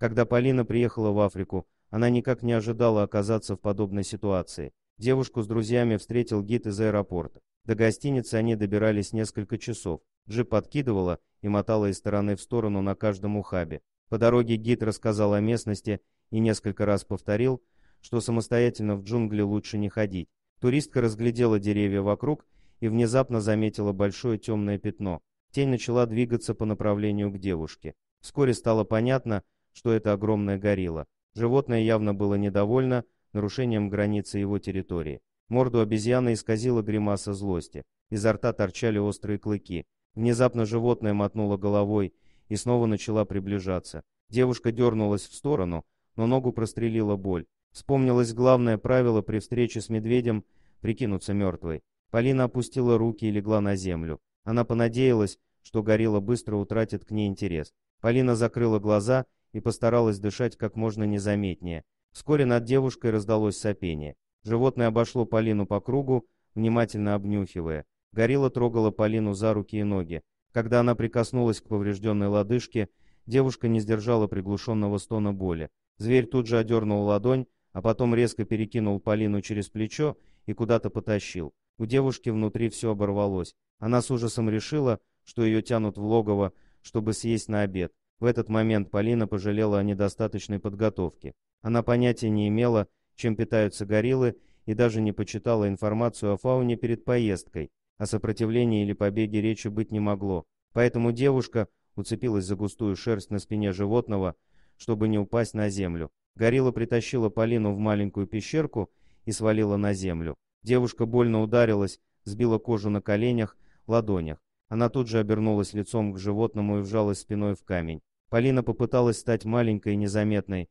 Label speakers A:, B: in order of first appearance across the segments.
A: Когда Полина приехала в Африку, она никак не ожидала оказаться в подобной ситуации. Девушку с друзьями встретил гид из аэропорта. До гостиницы они добирались несколько часов. Джип подкидывала и мотала из стороны в сторону на каждом ухабе. По дороге гид рассказал о местности и несколько раз повторил, что самостоятельно в джунгли лучше не ходить. Туристка разглядела деревья вокруг и внезапно заметила большое темное пятно. Тень начала двигаться по направлению к девушке. Вскоре стало понятно, что это огромная горилла. Животное явно было недовольно нарушением границы его территории. Морду обезьяны исказила гримаса злости. Изо рта торчали острые клыки. Внезапно животное мотнуло головой и снова начала приближаться. Девушка дернулась в сторону, но ногу прострелила боль. Вспомнилось главное правило при встрече с медведем — прикинуться мертвой. Полина опустила руки и легла на землю. Она понадеялась, что горилла быстро утратит к ней интерес. Полина закрыла глаза и и постаралась дышать как можно незаметнее. Вскоре над девушкой раздалось сопение. Животное обошло Полину по кругу, внимательно обнюхивая. Горилла трогала Полину за руки и ноги. Когда она прикоснулась к поврежденной лодыжке, девушка не сдержала приглушенного стона боли. Зверь тут же одернул ладонь, а потом резко перекинул Полину через плечо и куда-то потащил. У девушки внутри все оборвалось. Она с ужасом решила, что ее тянут в логово, чтобы съесть на обед. В этот момент Полина пожалела о недостаточной подготовке. Она понятия не имела, чем питаются гориллы, и даже не почитала информацию о фауне перед поездкой. О сопротивлении или побеге речи быть не могло. Поэтому девушка уцепилась за густую шерсть на спине животного, чтобы не упасть на землю. Горилла притащила Полину в маленькую пещерку и свалила на землю. Девушка больно ударилась, сбила кожу на коленях, ладонях. Она тут же обернулась лицом к животному и вжалась спиной в камень. Полина попыталась стать маленькой и незаметной,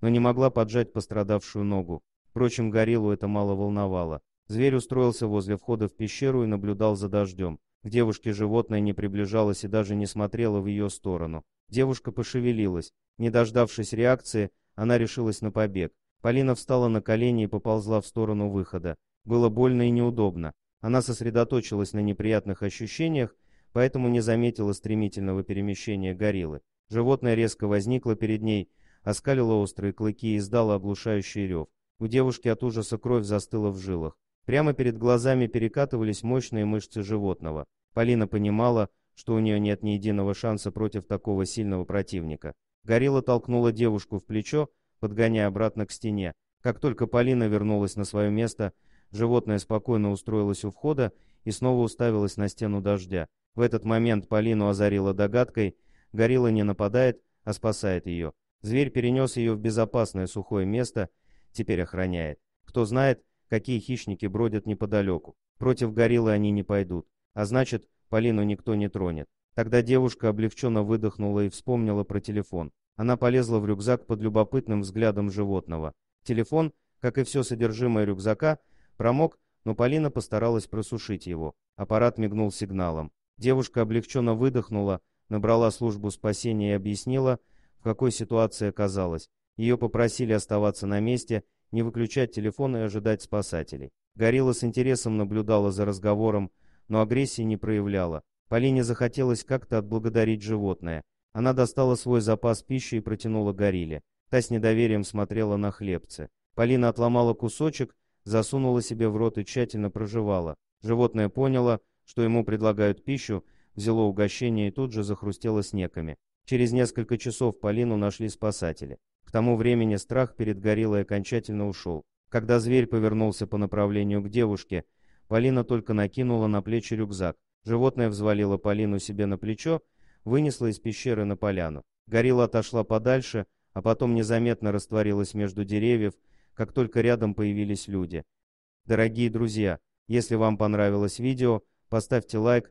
A: но не могла поджать пострадавшую ногу. Впрочем, гориллу это мало волновало. Зверь устроился возле входа в пещеру и наблюдал за дождем. К девушке животное не приближалось и даже не смотрело в ее сторону. Девушка пошевелилась. Не дождавшись реакции, она решилась на побег. Полина встала на колени и поползла в сторону выхода. Было больно и неудобно. Она сосредоточилась на неприятных ощущениях, поэтому не заметила стремительного перемещения гориллы. Животное резко возникло перед ней, оскалило острые клыки и издало оглушающий рев. У девушки от ужаса кровь застыла в жилах. Прямо перед глазами перекатывались мощные мышцы животного. Полина понимала, что у нее нет ни единого шанса против такого сильного противника. Горилла толкнула девушку в плечо, подгоняя обратно к стене. Как только Полина вернулась на свое место, животное спокойно устроилось у входа и снова уставилось на стену дождя. В этот момент Полину озарила догадкой, Горилла не нападает, а спасает ее. Зверь перенес ее в безопасное сухое место, теперь охраняет. Кто знает, какие хищники бродят неподалеку. Против гориллы они не пойдут, а значит, Полину никто не тронет. Тогда девушка облегченно выдохнула и вспомнила про телефон. Она полезла в рюкзак под любопытным взглядом животного. Телефон, как и все содержимое рюкзака, промок, но Полина постаралась просушить его. Аппарат мигнул сигналом. Девушка облегченно выдохнула, набрала службу спасения и объяснила, в какой ситуации оказалась. Ее попросили оставаться на месте, не выключать телефон и ожидать спасателей. Горилла с интересом наблюдала за разговором, но агрессии не проявляла. Полине захотелось как-то отблагодарить животное. Она достала свой запас пищи и протянула горилле. Та с недоверием смотрела на хлебцы. Полина отломала кусочек, засунула себе в рот и тщательно прожевала. Животное поняло, что ему предлагают пищу, взяло угощение и тут же захрустело снегами. Через несколько часов Полину нашли спасатели. К тому времени страх перед гориллой окончательно ушел. Когда зверь повернулся по направлению к девушке, Полина только накинула на плечи рюкзак. Животное взвалило Полину себе на плечо, вынесло из пещеры на поляну. Горилла отошла подальше, а потом незаметно растворилась между деревьев, как только рядом появились люди. Дорогие друзья, если вам понравилось видео, поставьте лайк,